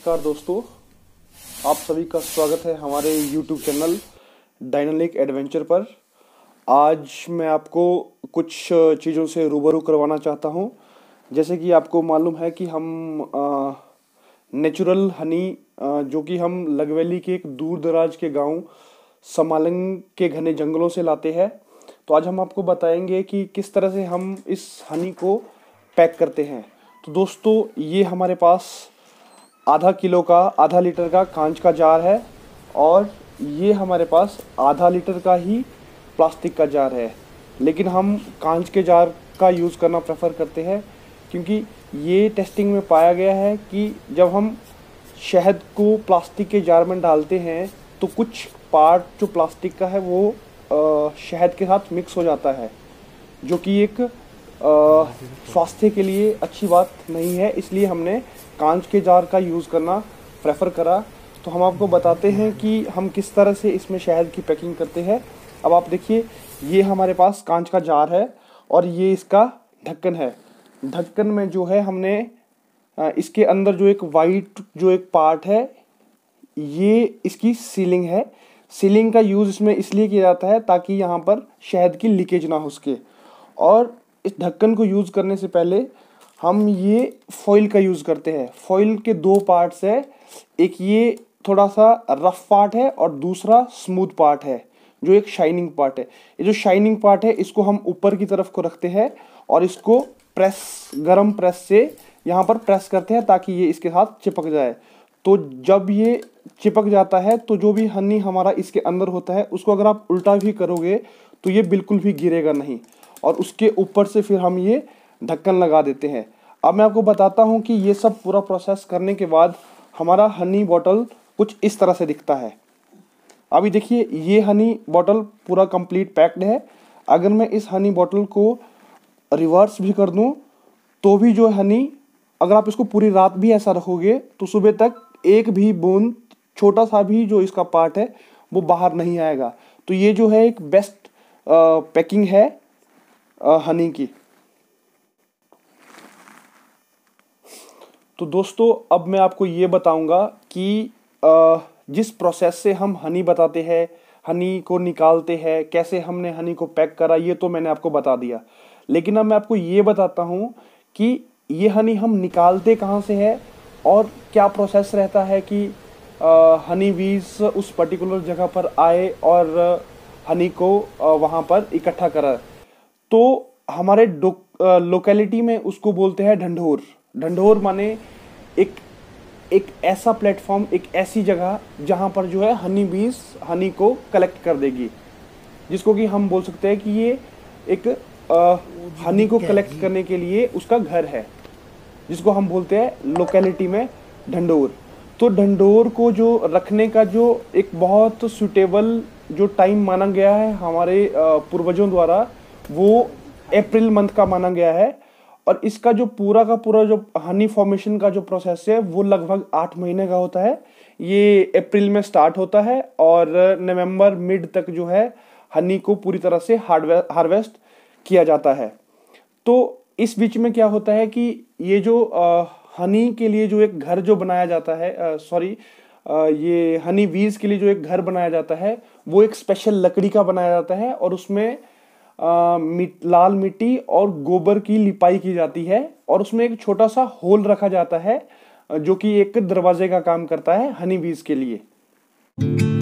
नमस्कार दोस्तों आप सभी का स्वागत है हमारे YouTube चैनल डायनलिक एडवेंचर पर आज मैं आपको कुछ चीज़ों से रूबरू करवाना चाहता हूं जैसे कि आपको मालूम है कि हम नेचुरल हनी आ, जो कि हम लगवेली के एक दूर दराज के गांव समालंग के घने जंगलों से लाते हैं तो आज हम आपको बताएंगे कि किस तरह से हम इस हनी को पैक करते हैं तो दोस्तों ये हमारे पास आधा किलो का आधा लीटर का कांच का जार है और ये हमारे पास आधा लीटर का ही प्लास्टिक का जार है लेकिन हम कांच के जार का यूज़ करना प्रेफर करते हैं क्योंकि ये टेस्टिंग में पाया गया है कि जब हम शहद को प्लास्टिक के जार में डालते हैं तो कुछ पार्ट जो प्लास्टिक का है वो शहद के साथ मिक्स हो जाता है जो कि एक स्वास्थ्य के लिए अच्छी बात नहीं है इसलिए हमने कांच के जार का यूज़ करना प्रेफर करा तो हम आपको बताते हैं कि हम किस तरह से इसमें शहद की पैकिंग करते हैं अब आप देखिए ये हमारे पास कांच का जार है और ये इसका ढक्कन है ढक्कन में जो है हमने इसके अंदर जो एक वाइट जो एक पार्ट है ये इसकी सीलिंग है सीलिंग का यूज़ इसमें इसलिए किया जाता है ताकि यहाँ पर शहद की लीकेज ना हो सके और इस ढक्कन को यूज़ करने से पहले हम ये फॉइल का यूज़ करते हैं फॉइल के दो पार्ट्स है एक ये थोड़ा सा रफ पार्ट है और दूसरा स्मूथ पार्ट है जो एक शाइनिंग पार्ट है ये जो शाइनिंग पार्ट है इसको हम ऊपर की तरफ को रखते हैं और इसको प्रेस गरम प्रेस से यहाँ पर प्रेस करते हैं ताकि ये इसके साथ चिपक जाए तो जब ये चिपक जाता है तो जो भी हनी हमारा इसके अंदर होता है उसको अगर आप उल्टा भी करोगे तो ये बिल्कुल भी गिरेगा नहीं और उसके ऊपर से फिर हम ये ढक्कन लगा देते हैं अब मैं आपको बताता हूँ कि ये सब पूरा प्रोसेस करने के बाद हमारा हनी बॉटल कुछ इस तरह से दिखता है अभी देखिए ये हनी बॉटल पूरा कंप्लीट पैक्ड है अगर मैं इस हनी बॉटल को रिवर्स भी कर दूँ तो भी जो हनी अगर आप इसको पूरी रात भी ऐसा रखोगे तो सुबह तक एक भी बूंद छोटा सा भी जो इसका पार्ट है वो बाहर नहीं आएगा तो ये जो है एक बेस्ट पैकिंग है हनी की तो दोस्तों अब मैं आपको ये बताऊंगा कि जिस प्रोसेस से हम हनी बताते हैं हनी को निकालते हैं कैसे हमने हनी को पैक करा ये तो मैंने आपको बता दिया लेकिन अब मैं आपको ये बताता हूँ कि ये हनी हम निकालते कहाँ से है और क्या प्रोसेस रहता है कि हनी वीज उस पर्टिकुलर जगह पर आए और हनी को वहाँ पर इकट्ठा करा तो हमारे लोकेलिटी में उसको बोलते हैं ढंढोर ढंढोर माने एक एक ऐसा प्लेटफॉर्म एक ऐसी जगह जहाँ पर जो है हनी बीस हनी को कलेक्ट कर देगी जिसको कि हम बोल सकते हैं कि ये एक आ, हनी को कलेक्ट करने के लिए उसका घर है जिसको हम बोलते हैं लोकेलिटी में ढंडोर तो ढंडोर को जो रखने का जो एक बहुत सुटेबल जो टाइम माना गया है हमारे पूर्वजों द्वारा वो अप्रैल मंथ का माना गया है और इसका जो पूरा का पूरा जो हनी फॉर्मेशन का जो प्रोसेस है वो लगभग आठ महीने का होता है ये अप्रैल में स्टार्ट होता है और नवंबर मिड तक जो है हनी को पूरी तरह से हार्वेस्ट किया जाता है तो इस बीच में क्या होता है कि ये जो आ, हनी के लिए जो एक घर जो बनाया जाता है सॉरी ये हनी वीज के लिए जो एक घर बनाया जाता है वो एक स्पेशल लकड़ी का बनाया जाता है और उसमें मिट लाल मिट्टी और गोबर की लिपाई की जाती है और उसमें एक छोटा सा होल रखा जाता है जो कि एक दरवाजे का काम करता है हनी बीज के लिए